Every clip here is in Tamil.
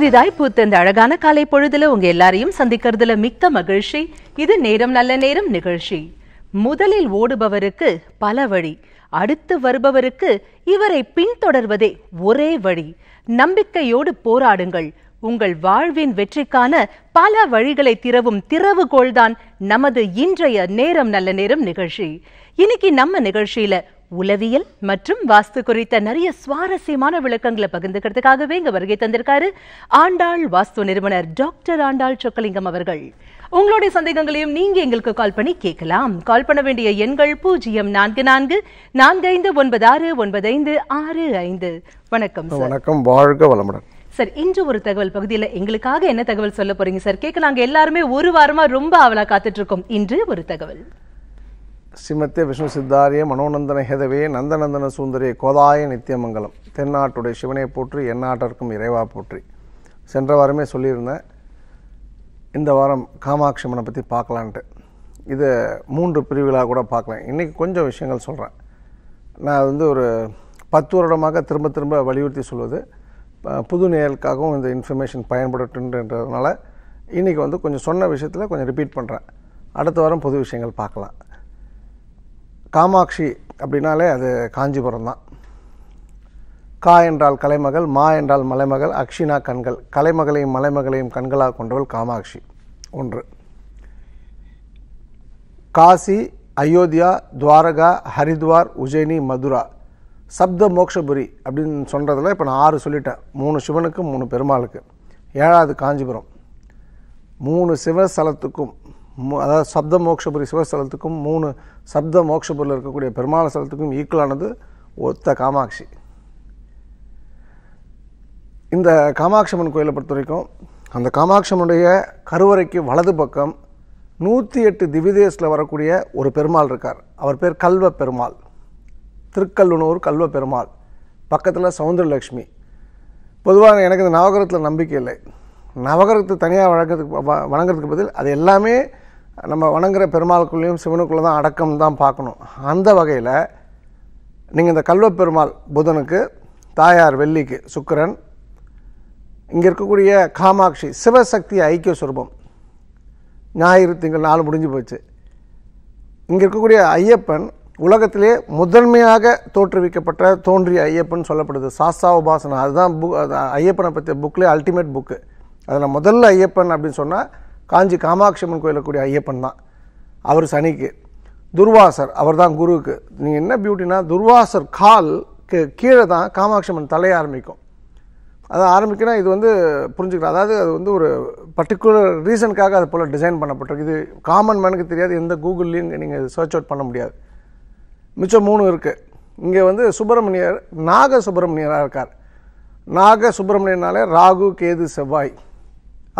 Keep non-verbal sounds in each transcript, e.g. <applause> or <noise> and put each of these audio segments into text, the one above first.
புதிதாய் பூத்த இந்த அழகான காலை பொழுதுல உங்க எல்லாரையும் சந்திக்கிறதுல மிக்க மகிழ்ச்சி இது நேரம் நல்ல நேரம் நிகழ்ச்சி முதலில் ஓடுபவருக்கு பல வழி அடுத்து வருபவருக்கு இவரை பின்தொடர்வதே ஒரே வழி நம்பிக்கையோடு போராடுங்கள் உங்கள் வாழ்வின் வெற்றிக்கான பல வழிகளை திறவும் திறவுகோள்தான் நமது இன்றைய நேரம் நல்ல நேரம் நிகழ்ச்சி இன்னைக்கு நம்ம நிகழ்ச்சியில உளவியல் மற்றும் வாஸ்து குறித்த நிறைய சுவாரஸ்யமான விளக்கங்களை பகிர்ந்துக்கிறதுக்காகவே இங்க வருகை தந்திருக்காரு ஆண்டாள் வாஸ்து நிறுவனர் டாக்டர் ஆண்டாள் சொக்கலிங்கம் அவர்கள் உங்களுடைய சந்தேகங்களையும் நீங்க எங்களுக்கு கால் பண்ணி கேட்கலாம் கால் பண்ண வேண்டிய எண்கள் பூஜ்ஜியம் நான்கு நான்கு நான்கு ஐந்து ஒன்பது ஆறு ஒன்பது ஐந்து ஆறு ஐந்து வணக்கம் வணக்கம் வாழ்க வளமுடன் சார் இன்று ஒரு தகவல் பகுதியில் எங்களுக்காக என்ன தகவல் சொல்ல போறீங்க சார் கேட்க நாங்கள் எல்லாருமே ஒரு வாரமா ரொம்ப அவலா காத்துட்டு இருக்கோம் இன்று ஒரு தகவல் சிமத்திய விஷ்ணு சித்தாரிய மனோநந்தன ஹெதவே நந்தநந்தன சுந்தரிய கோதாய நித்தியமங்கலம் தென்னாட்டுடைய சிவனை போற்றி எந்நாட்டிற்கும் இறைவா போற்றி சென்ற வாரமே சொல்லியிருந்தேன் இந்த வாரம் காமாட்சி மனை பற்றி பார்க்கலான்ட்டு இதை மூன்று பிரிவுகளாக கூட பார்க்கலாம் இன்றைக்கி கொஞ்சம் விஷயங்கள் சொல்கிறேன் நான் வந்து ஒரு பத்து வருடமாக திரும்ப திரும்ப வலியுறுத்தி சொல்வது புது நேர்களுக்காகவும் இந்த இன்ஃபர்மேஷன் பயன்படுத்துன்றதுனால இன்றைக்கி வந்து கொஞ்சம் சொன்ன விஷயத்தில் கொஞ்சம் ரிப்பீட் பண்ணுறேன் அடுத்த வாரம் புது விஷயங்கள் பார்க்கலாம் காமாட்சி அப்படின்னாலே அது காஞ்சிபுரம் தான் கா என்றால் கலைமகள் மா என்றால் மலைமகள் அக்ஷினா கண்கள் கலைமகளையும் மலைமகளையும் கண்களாக கொண்டவள் காமாட்சி ஒன்று காசி அயோத்தியா துவாரகா ஹரித்வார் உஜயினி மதுரா சப்த மோக்ஷபுரி அப்படின்னு சொல்கிறதுல இப்போ நான் ஆறு சொல்லிட்டேன் மூணு சிவனுக்கும் மூணு பெருமாளுக்கு ஏழாவது காஞ்சிபுரம் மூணு சிவஸ்தலத்துக்கும் அதாவது சப்த மோக்ஷபுரி சிவஸ்தலத்துக்கும் மூணு சப்த மோக்ஷபுரியில் இருக்கக்கூடிய பெருமாள் ஸ்தலத்துக்கும் ஈக்குவலானது ஒத்த காமாட்சி இந்த காமாட்சம்மன் கோயிலை பொறுத்த வரைக்கும் அந்த காமாட்சம்மனுடைய கருவறைக்கு வலது பக்கம் நூற்றி எட்டு திவிதேசில் வரக்கூடிய ஒரு பெருமாள் இருக்கார் அவர் பேர் கல்வ பெருமாள் திருக்கல்லுணூர் கல்வ பெருமாள் பக்கத்தில் சவுந்தரலக்ஷ்மி பொதுவாக எனக்கு இந்த நவகரத்தில் நம்பிக்கை இல்லை நவகரத்தை தனியாக வழங்கிறதுக்கு வணங்குறதுக்கு பதில் அது எல்லாமே நம்ம வணங்குற பெருமாளுக்குள்ளேயும் சிவனுக்குள்ளே தான் அடக்கம் தான் பார்க்கணும் அந்த வகையில் நீங்கள் இந்த கல்வ பெருமாள் புதனுக்கு தாயார் வெள்ளிக்கு சுக்கரன் இங்கே இருக்கக்கூடிய காமாட்சி சிவசக்தி ஐக்கிய சுரூபம் ஞாயிறு திங்கள் நாள் முடிஞ்சு போச்சு இங்கே இருக்கக்கூடிய ஐயப்பன் உலகத்திலே முதன்மையாக தோற்றுவிக்கப்பட்ட தோன்றிய ஐயப்பன் சொல்லப்படுது சாஸ்தா உபாசனா அதுதான் புக் ஐயப்பனை பற்றிய புக்கில் அல்டிமேட் புக்கு அதில் முதல்ல ஐயப்பன் அப்படின்னு சொன்னால் காஞ்சி காமாட்சி கோயிலில் கூடிய ஐயப்பன் தான் அவர் சனிக்கு துர்வாசர் அவர் தான் குருவுக்கு நீங்கள் என்ன பியூட்டினா துர்வாசர் கால் கீழே தான் காமாட்சியம்மன் தலையை தலைய ஆரம்பிக்கும் அதை ஆரம்பிக்கணும் இது வந்து புரிஞ்சுக்கலாம் அதாவது அது வந்து ஒரு பர்டிகுலர் ரீசனுக்காக அது போல் டிசைன் பண்ணப்பட்டிருக்கு இது காமன் மேனுக்கு தெரியாது எந்த கூகுள்லேயும் நீங்கள் சர்ச் அவுட் பண்ண முடியாது மிச்சம் மூணு இருக்குது இங்கே வந்து சுப்பிரமணியர் நாக சுப்பிரமணியராக இருக்கார் நாக சுப்பிரமணியனாலே ராகு கேது செவ்வாய்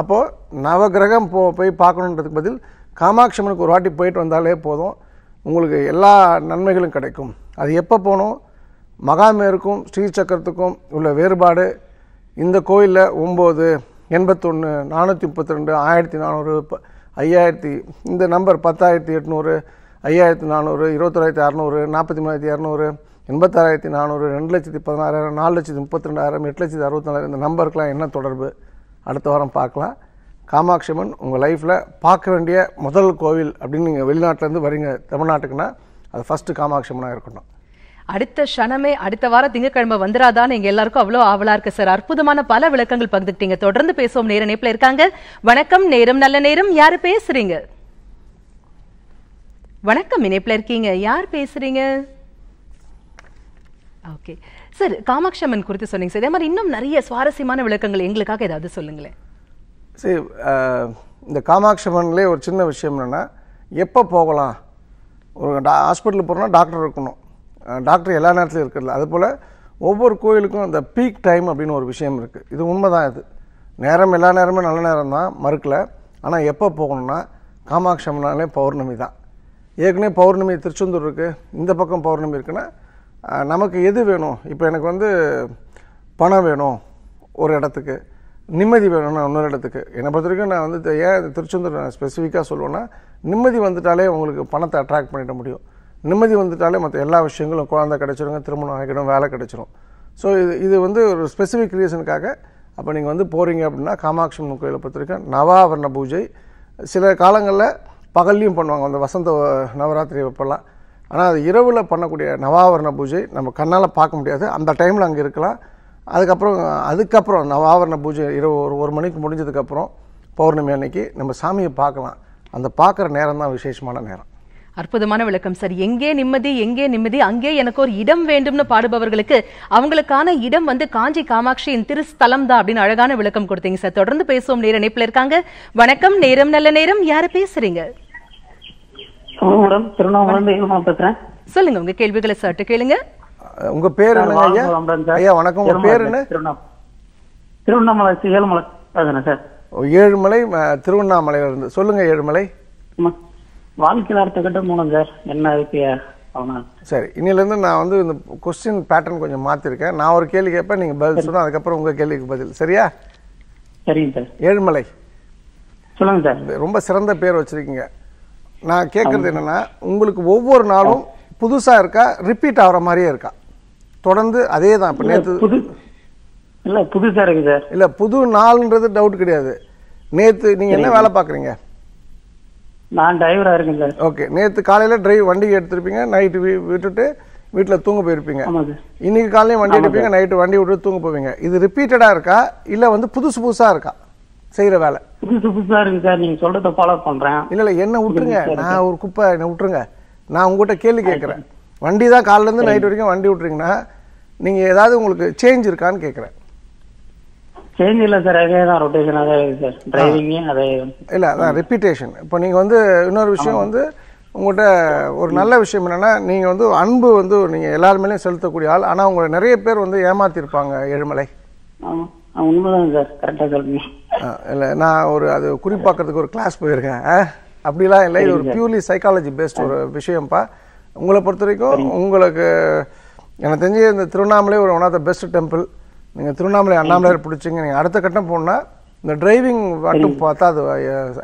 அப்போது நவகிரகம் போ போய் பார்க்கணுன்றதுக்கு பதில் காமாட்சியம்மனுக்கு ஒரு வாட்டி போயிட்டு வந்தாலே போதும் உங்களுக்கு எல்லா நன்மைகளும் கிடைக்கும் அது எப்போ போகணும் மகாமேருக்கும் ஸ்ரீசக்கரத்துக்கும் உள்ள வேறுபாடு இந்த கோயிலில் ஒம்பது எண்பத்தொன்று நானூற்றி முப்பத்தி ரெண்டு ஆயிரத்தி நானூறு ஐயாயிரத்தி இந்த நம்பர் பத்தாயிரத்தி எட்நூறு ஐயாயிரத்தி நானூறு இருபத்தொராயிரத்தி அறநூறு நாற்பத்தி மூணாயிரத்தி இரநூறு எண்பத்தாறாயிரத்தி நானூறு ரெண்டு லட்சத்தி பதினாறாயிரம் நாலு லட்சத்தி முப்பத்தி ரெண்டாயிரம் எட்டு லட்சத்தி அறுபத்தி நாலாயிரம் இந்த நம்பருக்கெலாம் என்ன தொடர்பு அடுத்த வாரம் பார்க்கலாம் காமாட்சி அம்மன் உங்கள் லைஃப்பில் பார்க்க வேண்டிய முதல் கோவில் அப்படின்னு நீங்கள் வெளிநாட்டிலேருந்து வரீங்க தமிழ்நாட்டுக்குன்னா அது ஃபஸ்ட்டு காமாட்சி அம்மனாக இருக்கணும் அடுத்த க்ஷணமே அடுத்த வாரம் திங்கக்கிழமை வந்துராதான் எங்க எல்லாருக்கும் அவ்வளோ ஆவலா இருக்கு சார் அற்புதமான பல விளக்கங்கள் பங்குக்கிட்டீங்க தொடர்ந்து பேசுவோம் நேர நேப்பில் இருக்காங்க வணக்கம் நேரம் நல்ல நேரம் யாரு பேசுறீங்க வணக்கம் இணைப்பில் இருக்கீங்க யார் பேசுறீங்க ஓகே சார் காமாட்சி அம்மன் குறித்து சொன்னீங்க சார் இதே மாதிரி இன்னும் நிறைய சுவாரஸ்யமான விளக்கங்கள் எங்களுக்காக ஏதாவது சொல்லுங்களேன் சரி இந்த காமாட்சி ஒரு சின்ன விஷயம் என்னென்னா எப்போ போகலாம் ஒரு டா ஹாஸ்பிட்டலுக்கு போகிறோம்னா டாக்டர் இருக்கணும் டாக்டர் எல்லா நேரத்துலையும் அது அதுபோல் ஒவ்வொரு கோயிலுக்கும் அந்த பீக் டைம் அப்படின்னு ஒரு விஷயம் இருக்குது இது உண்மை தான் இது நேரம் எல்லா நேரமும் நல்ல நேரம் தான் மறுக்கல ஆனால் எப்போ போகணும்னா காமாட்சி அம்மனாலே பௌர்ணமி தான் ஏற்கனவே பௌர்ணமி திருச்செந்தூர் இருக்குது இந்த பக்கம் பௌர்ணமி இருக்குன்னா நமக்கு எது வேணும் இப்போ எனக்கு வந்து பணம் வேணும் ஒரு இடத்துக்கு நிம்மதி வேணும்னா இன்னொரு இடத்துக்கு என்னை பொறுத்த வரைக்கும் நான் வந்து ஏன் திருச்செந்தூர் நான் ஸ்பெசிஃபிக்காக சொல்லுவேன்னா நிம்மதி வந்துட்டாலே உங்களுக்கு பணத்தை அட்ராக்ட் பண்ணிட முடியும் நிம்மதி வந்துட்டாலே மற்ற எல்லா விஷயங்களும் குழந்தை கிடச்சிருங்க திருமணம் ஆகிடும் வேலை கிடச்சிரும் ஸோ இது இது வந்து ஒரு ஸ்பெசிஃபிக் ரீசனுக்காக அப்போ நீங்கள் வந்து போகிறீங்க அப்படின்னா காமாட்சி அம்மன் கோயிலை பொறுத்த வரைக்கும் நவாவரண பூஜை சில காலங்களில் பகல்லையும் பண்ணுவாங்க அந்த வசந்த நவராத்திரி வைப்பெல்லாம் ஆனால் அது இரவில் பண்ணக்கூடிய நவாவரண பூஜை நம்ம கண்ணால் பார்க்க முடியாது அந்த டைமில் அங்கே இருக்கலாம் அதுக்கப்புறம் அதுக்கப்புறம் நவாவரண பூஜை இரவு ஒரு ஒரு மணிக்கு முடிஞ்சதுக்கப்புறம் பௌர்ணமி அன்னைக்கு நம்ம சாமியை பார்க்கலாம் அந்த பார்க்குற நேரம் தான் விசேஷமான நேரம் அற்புதமான விளக்கம் சார் எங்கே நிம்மதி எங்கே நிம்மதி அங்கே எனக்கு ஒரு இடம் வேண்டும்னு பாடுபவர்களுக்கு அவங்களுக்கான இடம் வந்து காஞ்சி காமாட்சியின் திருஸ்தலம் தான் அப்படின்னு அழகான விளக்கம் கொடுத்தீங்க சார் தொடர்ந்து பேசுவோம் நேர இணைப்பில் இருக்காங்க வணக்கம் நேரம் நல்ல நேரம் யாரு பேசுறீங்க திருவண்ணாமலை பேசுறேன் சொல்லுங்க உங்க கேள்விகளை சட்டு கேளுங்க உங்க பேர் என்ன ஐயா வணக்கம் உங்க பேர் என்ன திருவண்ணாமலை ஏழுமலை சார் ஏழுமலை திருவண்ணாமலை இருந்து சொல்லுங்க ஏழுமலை வாழ்க்கையில் அடுத்த கட்டம் போனோம் சார் என்ன இருக்கு சரி இன்னிலேருந்து நான் வந்து இந்த கொஸ்டின் பேட்டர்ன் கொஞ்சம் மாத்திருக்கேன் நான் ஒரு கேள்வி கேட்பேன் நீங்க பதில் சொன்னால் அதுக்கப்புறம் உங்க கேள்விக்கு பதில் சரியா சரிங்க சார் ஏழுமலை சொல்லுங்க சார் ரொம்ப சிறந்த பேர் வச்சிருக்கீங்க நான் கேட்குறது என்னென்னா உங்களுக்கு ஒவ்வொரு நாளும் புதுசாக இருக்கா ரிப்பீட் ஆகிற மாதிரியே இருக்கா தொடர்ந்து அதே தான் இப்போ நேற்று புது இல்லை புதுசாக இருக்குது சார் இல்லை புது நாள்ன்றது டவுட் கிடையாது நேற்று நீங்கள் என்ன வேலை பார்க்குறீங்க நான் டிரைவராக இருக்கேன் சார் ஓகே நேற்று காலையில் டிரைவ் வண்டிக்கு எடுத்துருப்பீங்க நைட்டு விட்டுட்டு வீட்டில் தூங்க போயிருப்பீங்க இன்னைக்கு காலையிலையும் வண்டி எடுப்பீங்க நைட்டு வண்டி விட்டு தூங்க போவீங்க இது ரிப்பீட்டடாக இருக்கா இல்லை வந்து புதுசு புதுசாக இருக்கா செய்யற வேலை புதுசு புதுசா இருக்கு சார் நீங்க சொல்றத ஃபாலோ பண்றேன் இல்ல இல்ல என்ன விட்டுருங்க நான் ஒரு குப்பை என்ன விட்டுருங்க நான் உங்ககிட்ட கேள்வி கேட்கறேன் வண்டி தான் காலைல இருந்து நைட் வரைக்கும் வண்டி விட்டுறீங்கன்னா நீங்க ஏதாவது உங்களுக்கு சேஞ்ச் இருக்கான்னு கேட்கறேன் சேஞ்ச் இல்ல சார் அதே தான் ரொட்டேஷன் அதே சார் டிரைவிங்கே அதே இல்லை அதான் ரெப்பிட்டேஷன் இப்போ நீங்க வந்து இன்னொரு விஷயம் வந்து உங்கள்கிட்ட ஒரு நல்ல விஷயம் என்னென்னா நீங்கள் வந்து அன்பு வந்து நீங்கள் எல்லாருமேலையும் செலுத்தக்கூடிய ஆள் ஆனால் உங்களை நிறைய பேர் வந்து ஏமாத்திருப்பாங்க ஏழுமலை உண்மைதான் சார் கரெக்டாக சொல்லுங்கள் இல்லை நான் ஒரு அது குறிப்பாக்கிறதுக்கு ஒரு கிளாஸ் போயிருக்கேன் அப்படிலாம் இல்லை இது ஒரு பியூர்லி சைக்காலஜி பேஸ்ட் ஒரு விஷயம்ப்பா உங்களை பொறுத்த வரைக்கும் உங்களுக்கு எனக்கு தெரிஞ்சு இந்த திருவண்ணாமலை ஒரு one of the best temple நீங்கள் திருவண்ணாமலை அண்ணாமலையார் பிடிச்சிங்க நீங்கள் அடுத்த கட்டம் போனால் இந்த டிரைவிங் மட்டும் பார்த்தா அது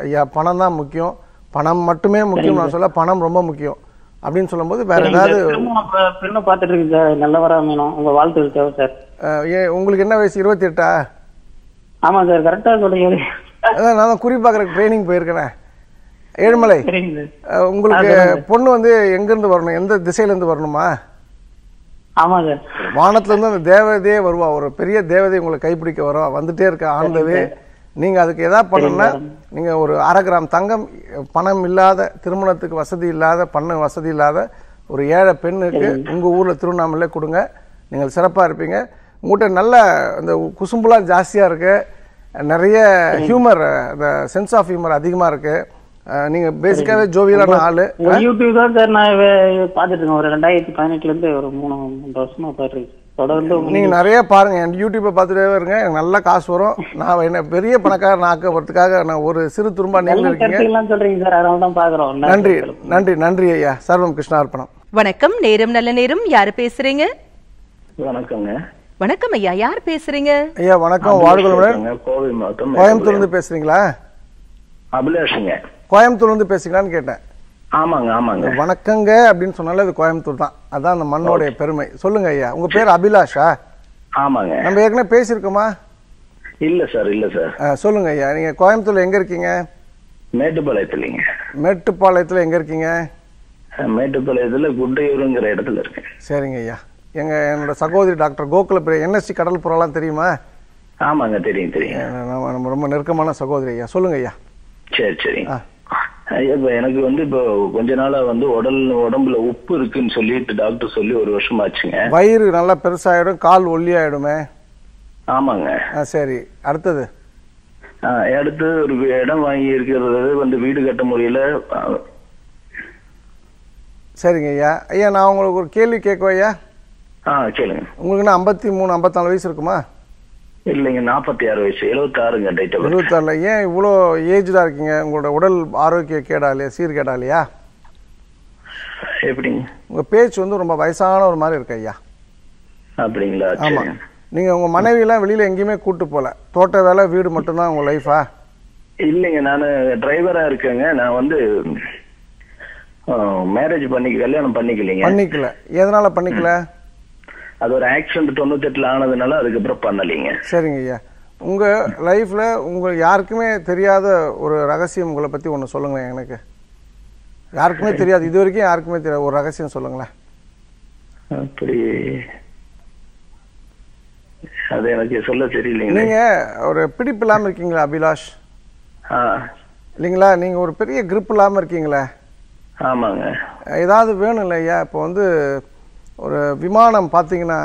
ஐயா பணம் தான் முக்கியம் பணம் மட்டுமே முக்கியம் நான் சொல்ல பணம் ரொம்ப முக்கியம் அப்படின்னு சொல்லும்போது வேற ஏதாவது பார்த்துட்டு இருக்கு சார் நல்ல வர மீனும் வாழ்த்து தேவை சார் உங்களுக்கு என்ன வயசு இருபத்தி எட்டா ஆமா சார் கரெக்டா சொல்றீங்க அதான் நான் குறிப்பா கரெக்ட் ட்ரைனிங் போயிருக்கேன் ஏழுமலை உங்களுக்கு பொண்ணு வந்து எங்கேருந்து வரணும் எந்த திசையில இருந்து வரணுமா ஆமா சார் இருந்து அந்த தேவதையே வருவா ஒரு பெரிய தேவதை உங்களை கைப்பிடிக்க வரும் வந்துட்டே இருக்க ஆண்டவே நீங்க அதுக்கு எதா பண்ணணும்னா நீங்க ஒரு அரை கிராம் தங்கம் பணம் இல்லாத திருமணத்துக்கு வசதி இல்லாத பண்ண வசதி இல்லாத ஒரு ஏழை பெண்ணுக்கு உங்க ஊர்ல திருவண்ணாமலை கொடுங்க நீங்கள் சிறப்பா இருப்பீங்க உங்கள்கிட்ட நல்ல அந்த குசும்புலாம் ஜாஸ்தியாக இருக்கு நிறைய ஹியூமர் அந்த சென்ஸ் ஆஃப் ஹியூமர் அதிகமாக இருக்கு நீங்க பேசிக்காவே ஜோவியலான ஆளு யூடியூப் தான் சார் நான் பார்த்துட்டு இருக்கேன் ஒரு ரெண்டாயிரத்தி பதினெட்டுல இருந்து ஒரு மூணு மூன்று வருஷமா பாடுறேன் தொடர்ந்து நீங்கள் நிறைய பாருங்க என் யூடியூப்பை பாத்துட்டே இருங்க எனக்கு நல்லா காசு வரும் நான் என்ன பெரிய பணக்காரன் ஆக்கப்படுறதுக்காக நான் ஒரு சிறு துரும்பா நீங்கள் இருக்கீங்க சொல்கிறீங்க சார் அதனால தான் பார்க்குறோம் நன்றி நன்றி நன்றி ஐயா சர்வம் கிருஷ்ணா அர்ப்பணம் வணக்கம் நேரம் நல்ல நேரம் யாரு பேசுறீங்க வணக்கங்க வணக்கம் ஐயா யார் பேசுறீங்க ஐயா வணக்கம் வாழ்களுடன் கோயம்புத்தூர்ல இருந்து பேசுறீங்களா அபிலாஷுங்க கோயம்புத்தூர்ல இருந்து பேசுறீங்களான்னு கேட்டேன் ஆமாங்க ஆமாங்க வணக்கங்க அப்படின்னு சொன்னாலே அது கோயம்புத்தூர் தான் அதான் அந்த மண்ணோடைய பெருமை சொல்லுங்க ஐயா உங்க பேர் அபிலாஷா ஆமாங்க நம்ம ஏற்கனவே பேசியிருக்கோமா இல்ல சார் இல்ல சார் சொல்லுங்க ஐயா நீங்க கோயம்புத்தூர்ல எங்க இருக்கீங்க மேட்டுப்பாளையத்துலங்க மேட்டுப்பாளையத்துல எங்க இருக்கீங்க மேட்டுப்பாளையத்துல குட்டையூருங்கிற இடத்துல இருக்கேன் சரிங்க ஐயா எங்கள் என்னோட சகோதரி டாக்டர் கோகுல என்எஸ்சி கடல் புறாலாம் தெரியுமா ஆமாங்க தெரியும் தெரியும் நம்ம ரொம்ப நெருக்கமான சகோதரி ஐயா சொல்லுங்க ஐயா சரி சரி இப்போ எனக்கு வந்து இப்போ கொஞ்ச நாளா வந்து உடல் உடம்புல உப்பு இருக்குன்னு சொல்லிட்டு டாக்டர் சொல்லி ஒரு வருஷம் ஆச்சுங்க வயிறு நல்லா பெருசாயிடும் கால் ஒல்லி ஆயிடுமே ஆமாங்க சரி அடுத்தது அடுத்து ஒரு இடம் வாங்கி இருக்கிறது வந்து வீடு கட்ட முடியல சரிங்க ஐயா ஐயா நான் உங்களுக்கு ஒரு கேள்வி கேட்குவேன் ஐயா ஆ கேளுங்க உங்களுக்கு நான் ஐம்பத்தி மூணு ஐம்பத்தாலு வயசு இருக்குமா இல்லைங்க நாற்பத்தி ஆறு வயசு எழுபத்தாறுங்க டேட் ஆஃப் ஏன் இவ்வளோ ஏஜ்டாக இருக்கீங்க உங்களோட உடல் ஆரோக்கிய கேடா இல்லையா சீர் கேடா இல்லையா எப்படிங்க உங்கள் பேச்சு வந்து ரொம்ப வயசான ஒரு மாதிரி இருக்கு ஐயா அப்படிங்களா ஆமாம் நீங்கள் உங்கள் மனைவியெலாம் வெளியில் எங்கேயுமே கூட்டு போகல தோட்ட வேலை வீடு மட்டும்தான் உங்கள் லைஃபா இல்லைங்க நான் டிரைவராக இருக்கேங்க நான் வந்து மேரேஜ் பண்ணிக்க கல்யாணம் பண்ணிக்கலைங்க பண்ணிக்கல எதனால் பண்ணிக்கல அது ஒரு ஆக்சிடென்ட் தொண்ணூத்தெட்டுல ஆனதுனால அதுக்கப்புறம் பண்ணலைங்க சரிங்க ஐயா உங்க லைஃப்ல உங்க யாருக்குமே தெரியாத ஒரு ரகசியம் உங்களை பத்தி ஒன்று சொல்லுங்களேன் எனக்கு யாருக்குமே தெரியாது இது வரைக்கும் யாருக்குமே தெரியாது ஒரு ரகசியம் சொல்லுங்களேன் அப்படி அது எனக்கு சொல்ல தெரியலைங்க நீங்க ஒரு பிடிப்பு இல்லாம இருக்கீங்களா அபிலாஷ் இல்லைங்களா நீங்க ஒரு பெரிய கிரிப் இல்லாம இருக்கீங்களா ஆமாங்க ஏதாவது வேணும் இல்லையா இப்போ வந்து ஒரு விமானம் பார்த்தீங்கன்னா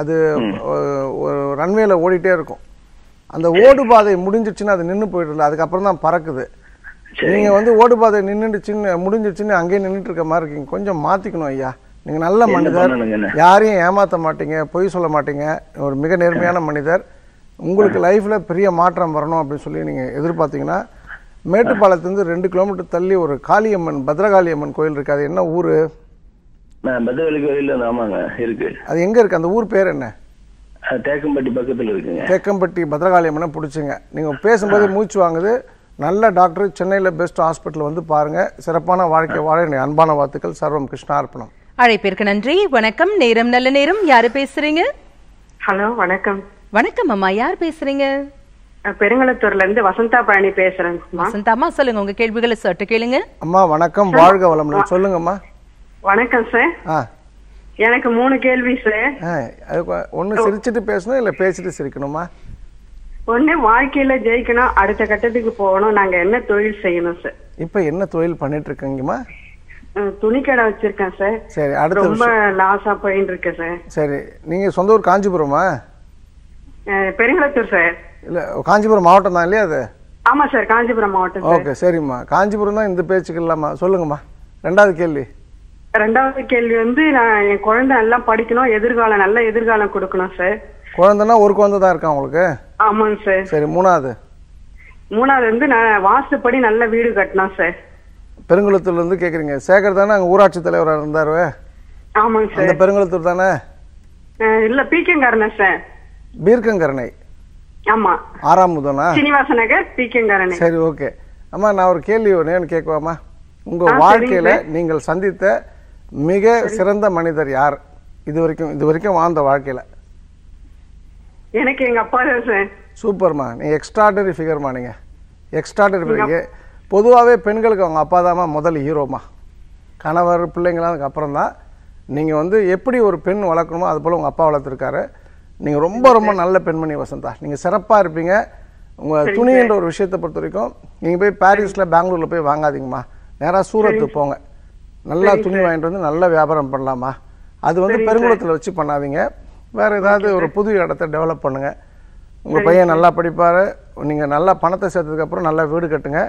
அது ஒரு ரன்வேல ஓடிட்டே இருக்கும் அந்த ஓடுபாதை முடிஞ்சிச்சுன்னா அது நின்று போயிடல அதுக்கப்புறம் தான் பறக்குது நீங்கள் வந்து ஓடுபாதை நின்றுச்சுன்னு முடிஞ்சிடுச்சின்னு அங்கேயே நின்றுட்டு இருக்க மாதிரி இருக்கீங்க கொஞ்சம் மாற்றிக்கணும் ஐயா நீங்கள் நல்ல மனிதர் யாரையும் ஏமாற்ற மாட்டீங்க பொய் சொல்ல மாட்டீங்க ஒரு மிக நேர்மையான மனிதர் உங்களுக்கு லைஃப்பில் பெரிய மாற்றம் வரணும் அப்படின்னு சொல்லி நீங்கள் எதிர்பார்த்தீங்கன்னா மேட்டுப்பாளையத்துலேருந்து ரெண்டு கிலோமீட்டர் தள்ளி ஒரு காளியம்மன் பத்ரகாளியம்மன் கோயில் இருக்காது அது என்ன ஊர் அது எங்க இருக்கு அந்த ஊர் பேர் என்ன தேக்கம்பட்டி பக்கத்தில் இருக்குங்க தேக்கம்பட்டி பத்ரகாளியம்மனை பிடிச்சிங்க நீங்கள் பேசும்போது மூச்சு வாங்குது நல்ல டாக்டர் சென்னையில் பெஸ்ட் ஹாஸ்பிட்டல் வந்து பாருங்க சிறப்பான வாழ்க்கை வாழ அன்பான வாழ்த்துக்கள் சர்வம் கிருஷ்ணா அர்ப்பணம் அழைப்பிற்கு நன்றி வணக்கம் நேரம் நல்ல நேரம் யாரு பேசுறீங்க ஹலோ வணக்கம் வணக்கம் அம்மா யார் பேசுறீங்க பெருங்களத்தூர்ல இருந்து வசந்தா பழனி பேசுறேன் வசந்தாமா சொல்லுங்க உங்க கேள்விகளை சற்று கேளுங்க அம்மா வணக்கம் வாழ்க வளமுடன் சொல்லுங்கம்மா வணக்கம் சார் எனக்கு மூணு கேள்வி சார் ஒன்று சிரிச்சுட்டு பேசணும் இல்லை பேசிட்டு சிரிக்கணுமா ஒன்று வாழ்க்கையில ஜெயிக்கணும் அடுத்த கட்டத்துக்கு போகணும் நாங்க என்ன தொழில் செய்யணும் சார் இப்போ என்ன தொழில் பண்ணிட்டு இருக்கீங்கம்மா துணி கடை வச்சிருக்கேன் சார் சரி அடுத்த ரொம்ப லாஸா போயின்னு இருக்கேன் சார் சரி நீங்க சொந்த ஊர் காஞ்சிபுரமா பெருங்குளத்தூர் சார் இல்லை காஞ்சிபுரம் மாவட்டம் தான் இல்லையா அது ஆமாம் சார் காஞ்சிபுரம் மாவட்டம் ஓகே சரிம்மா காஞ்சிபுரம் தான் இந்த பேச்சுக்கு இல்லாமா சொல்லுங்கம்மா ரெண்டாவது கேள்வி ரெண்டாவது கேள்வி வந்து நான் என் குழந்தை நல்லா படிக்கணும் எதிர்காலம் நல்ல எதிர்காலம் கொடுக்கணும் சார் குழந்தைனா ஒரு குழந்தை தான் இருக்கா உங்களுக்கு ஆமாங்க சார் சரி மூணாவது மூணாவது வந்து நான் வாசப்படி நல்ல வீடு கட்டணும் சார் பெருங்குளத்தூர்ல இருந்து கேக்குறீங்க சேகர் தானே அங்க ஊராட்சி தலைவராக இருந்தாரு ஆமாங்க சார் அந்த பெருங்குளத்தூர் தானே இல்ல பீக்கங்கரணை சார் பீர்க்கங்கரணை ஆமா ஆறாம் முதனா சீனிவாச நகர் பீக்கங்கரணை சரி ஓகே அம்மா நான் ஒரு கேள்வி ஒன்று கேட்குவாம்மா உங்கள் வாழ்க்கையில் நீங்கள் சந்தித்த மிக சிறந்த மனிதர் யார் இது வரைக்கும் இது வரைக்கும் வாழ்ந்த வாழ்க்கையில எனக்கு எங்க அப்பா தான் சார் சூப்பர்மா நீ எக்ஸ்ட்ராடரி ஃபிகர்மா நீங்க எக்ஸ்ட்ராடரி ஃபிகர் பொதுவாகவே பெண்களுக்கு அவங்க அப்பா தான் முதல் ஹீரோமா கணவர் பிள்ளைங்களா அதுக்கப்புறம் தான் நீங்கள் வந்து எப்படி ஒரு பெண் வளர்க்கணுமோ அது போல் உங்கள் அப்பா வளர்த்துருக்காரு நீங்கள் ரொம்ப ரொம்ப நல்ல பெண்மணி வசந்தா நீங்கள் சிறப்பாக இருப்பீங்க உங்கள் துணின்ற ஒரு விஷயத்தை பொறுத்த வரைக்கும் நீங்கள் போய் பாரிஸில் பெங்களூரில் போய் வாங்காதீங்கம்மா நேராக சூரத்துக்கு போங்க நல்லா துணி வாங்கிட்டு வந்து நல்லா வியாபாரம் பண்ணலாமா அது வந்து பெருங்குளத்தில் வச்சு பண்ணாதீங்க வேறு ஏதாவது ஒரு புது இடத்த டெவலப் பண்ணுங்கள் உங்கள் பையன் நல்லா படிப்பார் நீங்கள் நல்லா பணத்தை சேர்த்ததுக்கப்புறம் நல்லா வீடு கட்டுங்க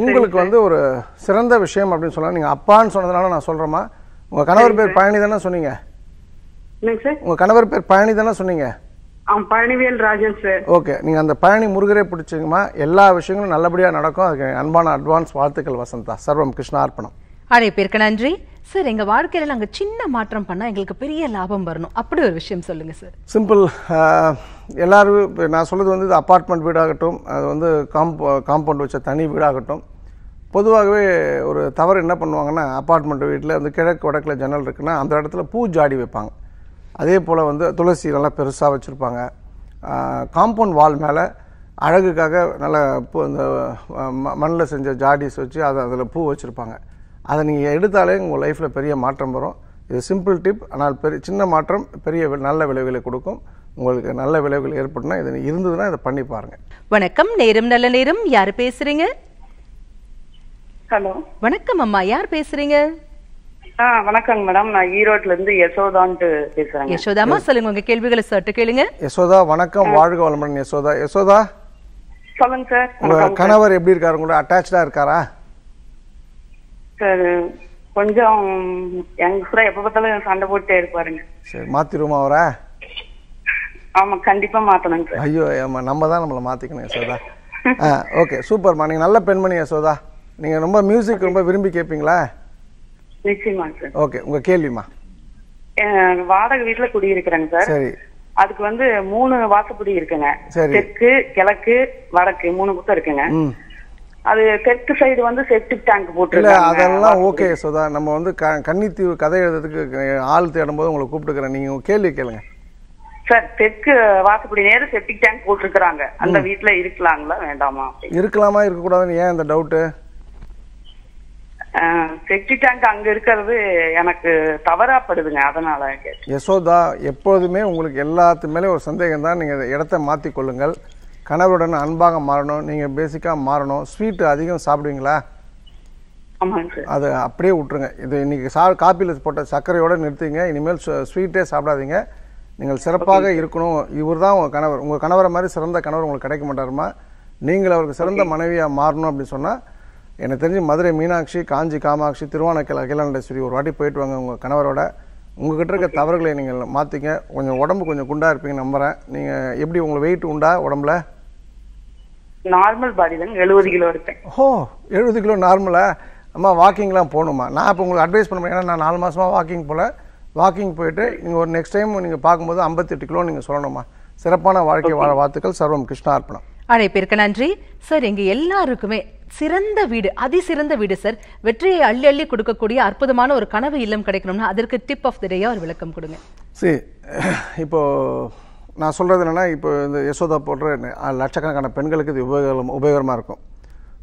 உங்களுக்கு வந்து ஒரு சிறந்த விஷயம் அப்படின்னு சொல்லலாம் நீங்கள் அப்பான்னு சொன்னதுனால நான் சொல்கிறேம்மா உங்கள் கணவர் பேர் பழனி தானே சொன்னீங்க உங்கள் கணவர் பேர் பழனி தானே சொன்னீங்க பழனிவேல் ராஜன் சார் ஓகே நீங்கள் அந்த பழனி முருகரே பிடிச்சிங்கம்மா எல்லா விஷயங்களும் நல்லபடியாக நடக்கும் அதுக்கு அன்பான அட்வான்ஸ் வாழ்த்துக்கள் வசந்தா சர்வம் கிருஷ்ணா அர்ப்பணம் பேருக்கு நன்றி சார் எங்கள் வாழ்க்கையில் நாங்கள் சின்ன மாற்றம் பண்ணால் எங்களுக்கு பெரிய லாபம் வரணும் அப்படி ஒரு விஷயம் சொல்லுங்கள் சார் சிம்பிள் எல்லோரும் இப்போ நான் சொல்கிறது வந்து இது அப்பார்ட்மெண்ட் வீடாகட்டும் அது வந்து காம்போ காம்பவுண்ட் வச்ச தனி வீடாகட்டும் பொதுவாகவே ஒரு தவறு என்ன பண்ணுவாங்கன்னா அப்பார்ட்மெண்ட் வீட்டில் வந்து கிழக்கு வடக்கில் ஜன்னல் இருக்குன்னா அந்த இடத்துல பூ ஜாடி வைப்பாங்க அதே போல் வந்து துளசி நல்லா பெருசாக வச்சுருப்பாங்க காம்பவுண்ட் வால் மேலே அழகுக்காக நல்லா பூ இந்த மண்ணில் செஞ்ச ஜாடிஸ் வச்சு அதை அதில் பூ வச்சுருப்பாங்க அதை நீங்கள் எடுத்தாலே உங்கள் லைஃப்பில் பெரிய மாற்றம் வரும் இது சிம்பிள் டிப் ஆனால் பெரிய சின்ன மாற்றம் பெரிய நல்ல விளைவுகளை கொடுக்கும் உங்களுக்கு நல்ல விளைவுகள் ஏற்பட்டுனா இது இருந்ததுன்னா இதை பண்ணி பாருங்க வணக்கம் நேரம் நல்ல நேரம் யார் பேசுறீங்க ஹலோ வணக்கம் அம்மா யார் பேசுறீங்க வணக்கம் மேடம் நான் ஈரோட்ல இருந்து யசோதான்ட்டு பேசுறேன் யசோதாமா சொல்லுங்க உங்க கேள்விகளை சட்டு கேளுங்க யசோதா வணக்கம் வாழ்க வளமுடன் யசோதா யசோதா சொல்லுங்க சார் உங்க கணவர் எப்படி இருக்காரு உங்களோட அட்டாச்சா இருக்காரா சார் கொஞ்சம் எங்க கூட எப்ப பார்த்தாலும் சண்டை போட்டே இருப்பாருங்க சரி மாத்திருவோமா அவரை ஆமா கண்டிப்பா மாத்தணுங்க சார் ஐயோ ஆமா நம்ம தான் நம்மள மாத்திக்கணும் சோதா ஆ ஓகே சூப்பர்மா நீங்க நல்ல பெண்மணி சோதா நீங்க ரொம்ப மியூசிக் ரொம்ப விரும்பி கேப்பீங்களா நிச்சயமா சார் ஓகே உங்க கேள்விமா வாடகை வீட்ல குடி குடியிருக்கிறேங்க சார் சரி அதுக்கு வந்து மூணு வாசப்படி இருக்குங்க தெற்கு கிழக்கு வடக்கு மூணு பக்கம் இருக்குங்க அது தெற்கு சைடு வந்து செப்டிக் டேங்க் போட்டுருக்காங்க அதெல்லாம் ஓகே சுதா நம்ம வந்து க கன்னித்தீவு கதை எழுதுறதுக்கு ஆள் தேடும் போது உங்களை கூப்பிட்டுக்கிறேன் நீங்க கேள்வி கேளுங்க சார் தெற்கு வாசப்படி நேரம் செப்டிக் டேங்க் போட்டிருக்கிறாங்க அந்த வீட்ல இருக்கலாங்களா வேண்டாமா இருக்கலாமா இருக்கக்கூடாதுன்னு கூடாதுன்னு ஏன் இந்த டவுட் செப்டிக் டேங்க் அங்க இருக்கிறது எனக்கு தவறாப்படுதுங்க அதனால யசோதா எப்போதுமே உங்களுக்கு எல்லாத்து மேலே ஒரு சந்தேகம் தான் நீங்க இடத்த மாத்தி கொள்ளுங்கள் கணவருடன் அன்பாக மாறணும் நீங்கள் பேசிக்காக மாறணும் ஸ்வீட்டு அதிகம் சாப்பிடுவீங்களா அது அப்படியே விட்டுருங்க இது இன்றைக்கி சா காப்பியில் போட்ட சர்க்கரையோடு நிறுத்திங்க இனிமேல் ஸ்வீட்டே சாப்பிடாதீங்க நீங்கள் சிறப்பாக இருக்கணும் இவர் தான் உங்கள் கணவர் உங்கள் கணவரை மாதிரி சிறந்த கணவர் உங்களுக்கு கிடைக்க மாட்டாருமா நீங்கள் அவருக்கு சிறந்த மனைவியாக மாறணும் அப்படின்னு சொன்னால் எனக்கு தெரிஞ்சு மதுரை மீனாட்சி காஞ்சி காமாட்சி திருவானக்கல் அகிலாண்டேஸ்வரி ஒரு வாட்டி போயிட்டு வாங்க உங்கள் கணவரோட உங்ககிட்ட இருக்க தவறுகளை நீங்கள் மாற்றிங்க கொஞ்சம் உடம்பு கொஞ்சம் குண்டாக இருப்பீங்க நம்புகிறேன் நீங்கள் எப்படி உங்களுக்கு வெயிட் உண்டா உடம்புல நார்மல் பாடி தாங்க எழுபது கிலோ இருப்பேன் ஓ எழுபது கிலோ நார்மலா அம்மா வாக்கிங்லாம் போகணுமா நான் இப்போ உங்களுக்கு அட்வைஸ் பண்ண முடியும் ஏன்னா நான் நாலு மாதமாக வாக்கிங் போகல வாக்கிங் போயிட்டு நீங்கள் ஒரு நெக்ஸ்ட் டைம் நீங்கள் பார்க்கும்போது ஐம்பத்தெட்டு கிலோ நீங்கள் சொல்லணுமா சிறப்பான வாழ்க்கை வாழ வாழ்த்துக்கள் சர்வம் கிருஷ்ணா அர்ப்பணம் அழைப்பிற்கு நன்றி சார் எங்க எல்லாருக்குமே சிறந்த வீடு அதிசிறந்த வீடு சார் வெற்றியை அள்ளி அள்ளி கொடுக்கக்கூடிய அற்புதமான ஒரு கனவு இல்லம் கிடைக்கணும்னா அதற்கு டிப் ஆஃப் த டேயா ஒரு விளக்கம் கொடுங்க சரி இப்போ நான் சொல்கிறது என்னென்னா இப்போ இந்த யசோதா போன்ற லட்சக்கணக்கான பெண்களுக்கு இது உபயோகம் உபயோகமாக இருக்கும்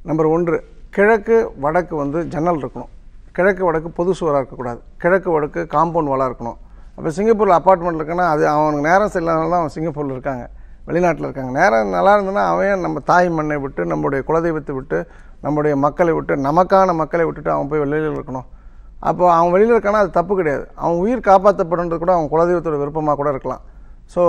நம்பர் ஒன்று கிழக்கு வடக்கு வந்து ஜன்னல் இருக்கணும் கிழக்கு வடக்கு பொது சுவராக இருக்கக்கூடாது கிழக்கு வடக்கு காம்பவுண்ட் வளாக இருக்கணும் அப்போ சிங்கப்பூரில் அப்பார்ட்மெண்ட் இருக்குன்னா அது அவனுக்கு நேரம் சரியில்லாதனால தான் அவன் சிங்கப்பூரில் இருக்காங்க வெளிநாட்டில் இருக்காங்க நேரம் நல்லா இருந்ததுன்னா அவன் நம்ம தாய் மண்ணை விட்டு நம்முடைய குலதெய்வத்தை விட்டு நம்முடைய மக்களை விட்டு நமக்கான மக்களை விட்டுட்டு அவன் போய் வெளியில் இருக்கணும் அப்போது அவன் வெளியில் இருக்கானா அது தப்பு கிடையாது அவன் உயிர் காப்பாற்றப்படுன்றது கூட அவன் குலதெய்வத்தோட விருப்பமாக கூட இருக்கலாம் ஸோ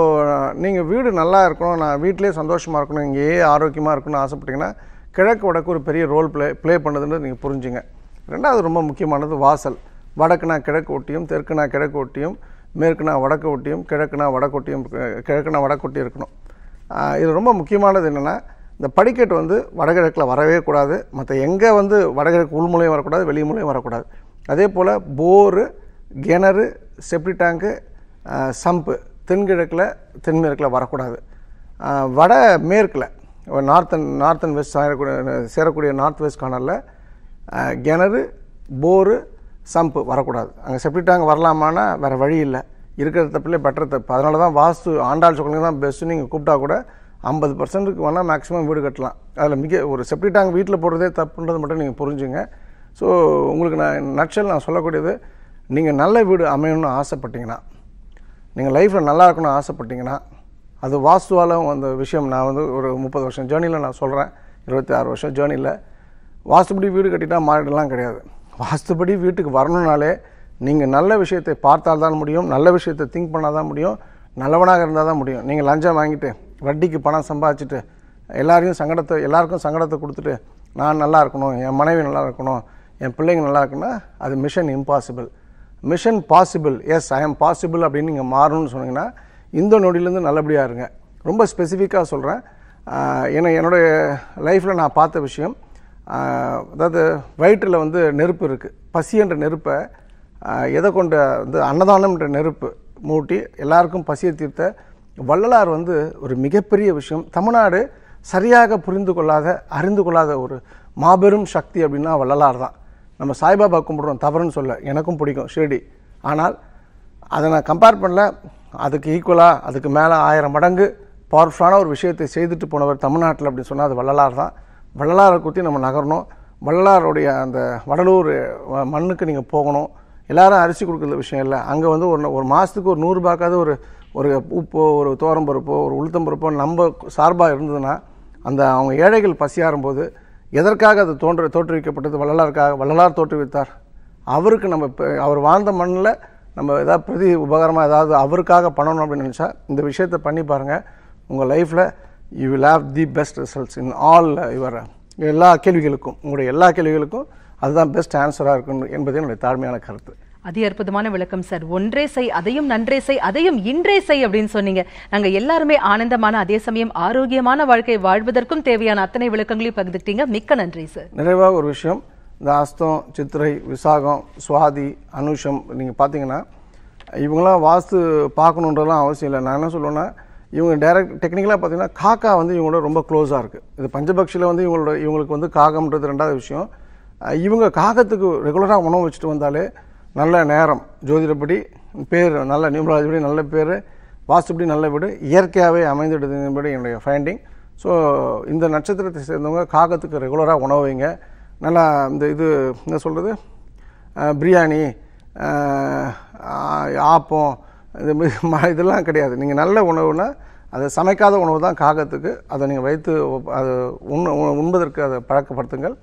நீங்கள் வீடு நல்லா இருக்கணும் நான் வீட்டிலே சந்தோஷமாக இருக்கணும் இங்கேயே ஆரோக்கியமாக இருக்கணும்னு ஆசைப்பட்டிங்கன்னா கிழக்கு வடக்கு ஒரு பெரிய ரோல் ப்ளே ப்ளே பண்ணுதுன்னு நீங்கள் புரிஞ்சுங்க ரெண்டாவது ரொம்ப முக்கியமானது வாசல் வடக்குனா கிழக்கு ஒட்டியும் தெற்குனா கிழக்கு ஒட்டியும் மேற்குனா வடக்கு ஒட்டியும் கிழக்குனா வடக்கொட்டியும் கிழக்குனா வடக்கொட்டி இருக்கணும் இது ரொம்ப முக்கியமானது என்னென்னா இந்த படிக்கட்டு வந்து வடகிழக்கில் வரவே கூடாது மற்ற எங்கே வந்து வடகிழக்கு உள்மூலையும் வரக்கூடாது வெளி மூலையும் வரக்கூடாது அதே போல் போரு கிணறு செப்டி டேங்கு சம்பு தென்கிழக்கில் தென்மேற்கில் வரக்கூடாது வட மேற்கில் நார்த்தன் நார்த்தன் வெஸ்ட் சேரக்கூடிய சேரக்கூடிய நார்த் வெஸ்ட் கானலில் கிணறு போரு சம்பு வரக்கூடாது அங்கே செப்டி டேங்க் வரலாமான்னா வேறு வழி இல்லை இருக்கிற தப்பிலே பெட்டர் தப்பு அதனால தான் வாஸ்து ஆண்டாள் சொல்லுங்க தான் பெஸ்ட்டு நீங்கள் கூப்பிட்டா கூட ஐம்பது பர்சன்ட்டுக்கு வேணால் மேக்ஸிமம் வீடு கட்டலாம் அதில் மிக ஒரு செப்டி டேங்க் வீட்டில் போடுறதே தப்புன்றது மட்டும் நீங்கள் புரிஞ்சுங்க ஸோ உங்களுக்கு நான் நட்சல் நான் சொல்லக்கூடியது நீங்கள் நல்ல வீடு அமையணும்னு ஆசைப்பட்டீங்கன்னா நீங்கள் லைஃப்பில் நல்லா இருக்கணும்னு ஆசைப்பட்டீங்கன்னா அது வாஸ்துவால் அந்த விஷயம் நான் வந்து ஒரு முப்பது வருஷம் ஜேர்னியில் நான் சொல்கிறேன் இருபத்தி ஆறு வருஷம் ஜேர்னியில் வாஸ்துபடி வீடு கட்டிட்டால் மாறிடலாம் கிடையாது வாஸ்துபடி வீட்டுக்கு வரணுனாலே நீங்கள் நல்ல விஷயத்தை பார்த்தால் தான் முடியும் நல்ல விஷயத்தை திங்க் பண்ணால் தான் முடியும் நல்லவனாக இருந்தால் தான் முடியும் நீங்கள் லஞ்சம் வாங்கிட்டு வட்டிக்கு பணம் சம்பாதிச்சுட்டு எல்லாரையும் சங்கடத்தை எல்லாருக்கும் சங்கடத்தை கொடுத்துட்டு நான் நல்லா இருக்கணும் என் மனைவி நல்லா இருக்கணும் என் பிள்ளைங்க நல்லா இருக்குன்னா அது mission impossible mission possible yes I M possible அப்படின்னு நீங்கள் மாறணும்னு சொன்னீங்கன்னா இந்த நொடியிலேருந்து நல்லபடியாக இருங்க ரொம்ப ஸ்பெசிஃபிக்காக சொல்கிறேன் ஏன்னா என்னுடைய லைஃப்பில் நான் பார்த்த விஷயம் அதாவது வயிற்றில் வந்து நெருப்பு இருக்குது பசி என்ற நெருப்பை எதை கொண்ட வந்து அன்னதானம்ன்ற நெருப்பு மூட்டி எல்லாருக்கும் பசியை தீர்த்த வள்ளலார் வந்து ஒரு மிகப்பெரிய விஷயம் தமிழ்நாடு சரியாக புரிந்து கொள்ளாத அறிந்து கொள்ளாத ஒரு மாபெரும் சக்தி அப்படின்னா வள்ளலார் தான் நம்ம சாய்பாபா கும்பிட்றோம் தவறுன்னு சொல்ல எனக்கும் பிடிக்கும் ஷிரடி ஆனால் அதை நான் கம்பேர் பண்ணல அதுக்கு ஈக்குவலாக அதுக்கு மேலே ஆயிரம் மடங்கு பவர்ஃபுல்லான ஒரு விஷயத்தை செய்துட்டு போனவர் தமிழ்நாட்டில் அப்படின்னு சொன்னால் அது வள்ளலார் தான் வள்ளலாரை குத்தி நம்ம நகரணும் வள்ளலாருடைய அந்த வடலூர் மண்ணுக்கு நீங்கள் போகணும் எல்லாரும் அரிசி கொடுக்குற விஷயம் இல்லை அங்கே வந்து ஒரு ஒரு மாதத்துக்கு ஒரு நூறுரூபாக்காவது ஒரு ஒரு உப்போ ஒரு தோரம்பருப்போ ஒரு உளுத்தம்பருப்போ நம்ம சார்பாக இருந்ததுன்னா அந்த அவங்க ஏழைகள் பசியாரும்போது எதற்காக அது தோன்ற தோற்றுவிக்கப்பட்டது வள்ளலாருக்காக வள்ளலார் தோற்றுவித்தார் அவருக்கு நம்ம அவர் வாழ்ந்த மண்ணில் நம்ம எதாவது பிரதி உபகாரமாக ஏதாவது அவருக்காக பண்ணணும் அப்படின்னு நினச்சா இந்த விஷயத்தை பண்ணி பாருங்கள் உங்கள் லைஃப்பில் you will have the best results in all your எல்லா கேள்விகளுக்கும் உங்களுடைய எல்லா கேள்விகளுக்கும் அதுதான் பெஸ்ட் ஆன்சராக இருக்கும் என்பதே என்னுடைய தாழ்மையான கருத்து அதி அற்புதமான விளக்கம் சார் ஒன்றே செய் அதையும் நன்றே செய் அதையும் இன்றே செய் அப்படின்னு சொன்னீங்க நாங்க எல்லாருமே ஆனந்தமான அதே சமயம் ஆரோக்கியமான வாழ்க்கை வாழ்வதற்கும் தேவையான அத்தனை விளக்கங்களையும் பகிர்ந்துட்டீங்க மிக்க நன்றி சார் நிறைவாக ஒரு விஷயம் இந்த அஸ்தம் சித்திரை விசாகம் சுவாதி அனுஷம் நீங்கள் பார்த்தீங்கன்னா இவங்களாம் வாஸ்து பார்க்கணுன்றதுலாம் அவசியம் இல்லை நான் என்ன சொல்லுவேன்னா இவங்க டைரக்ட் டெக்னிக்கலாக பார்த்தீங்கன்னா காக்கா வந்து இவங்களோட ரொம்ப க்ளோஸாக இருக்குது இது பஞ்சபக்ஷியில் வந்து இவங்களோட இவங்களுக்கு வந்து காகம்ன்றது ரெண்டாவது விஷயம் இவங்க காகத்துக்கு ரெகுலராக உணவு வச்சுட்டு வந்தாலே நல்ல நேரம் ஜோதிடப்படி பேர் நல்ல நியூமராஜிப்படி நல்ல பேர் வாஸ்துப்படி நல்ல வீடு இயற்கையாகவே அமைந்துவிட்டது என்பது என்னுடைய ஃபைண்டிங் ஸோ இந்த நட்சத்திரத்தை சேர்ந்தவங்க காகத்துக்கு ரெகுலராக உணவுங்க நல்லா இந்த இது என்ன சொல்கிறது பிரியாணி ஆப்பம் இது <laughs> இதெல்லாம் கிடையாது நீங்கள் நல்ல உணவுனா அது சமைக்காத உணவு தான் காகத்துக்கு அதை நீங்கள் வைத்து அது உண் உண்பதற்கு அதை பழக்கப்படுத்துங்கள்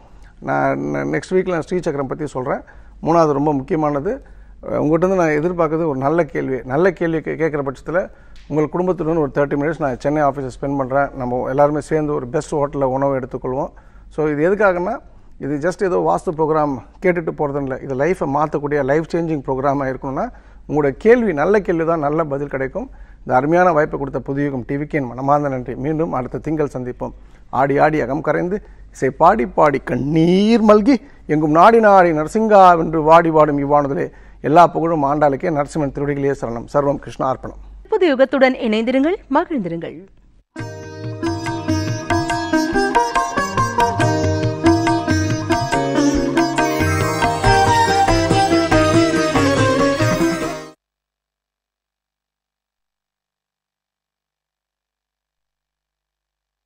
நான் நெக்ஸ்ட் வீக்கில் நான் ஸ்ரீசக்கரம் பற்றி சொல்கிறேன் மூணாவது ரொம்ப முக்கியமானது உங்கள்கிட்ட நான் எதிர்பார்க்குறது ஒரு நல்ல கேள்வி நல்ல கேள்வி கே கேட்குற பட்சத்தில் உங்கள் குடும்பத்துடன் ஒரு தேர்ட்டி மினிட்ஸ் நான் சென்னை ஆஃபீஸில் ஸ்பெண்ட் பண்ணுறேன் நம்ம எல்லாருமே சேர்ந்து ஒரு பெஸ்ட் ஹோட்டலில் உணவு எடுத்துக்கொள்வோம் ஸோ இது எதுக்காகனா இது ஜஸ்ட் ஏதோ வாஸ்து ப்ரோக்ராம் கேட்டுட்டு போகிறதுன்னு இல்லை இது லைஃப்பை மாற்றக்கூடிய லைஃப் சேஞ்சிங் ப்ரோக்ராமாக இருக்கணும்னா உங்களோட கேள்வி நல்ல கேள்வி தான் நல்ல பதில் கிடைக்கும் இந்த அருமையான வாய்ப்பை கொடுத்த புதியுகம் டிவிக்கு என் மனமார்ந்த நன்றி மீண்டும் அடுத்த திங்கள் சந்திப்போம் ஆடி ஆடி அகம் கரைந்து இசை பாடி பாடி கண்ணீர் மல்கி எங்கும் நாடி நாடி நரசிங்கா என்று வாடி வாடும் இவ்வானதிலே எல்லா புகழும் ஆண்டாளுக்கே நரசிம்மன் திருவடிகளே சரணம் சர்வம் கிருஷ்ணார்ப்பணம் புது யுகத்துடன் இணைந்திருங்கள் மகிழ்ந்திருங்கள்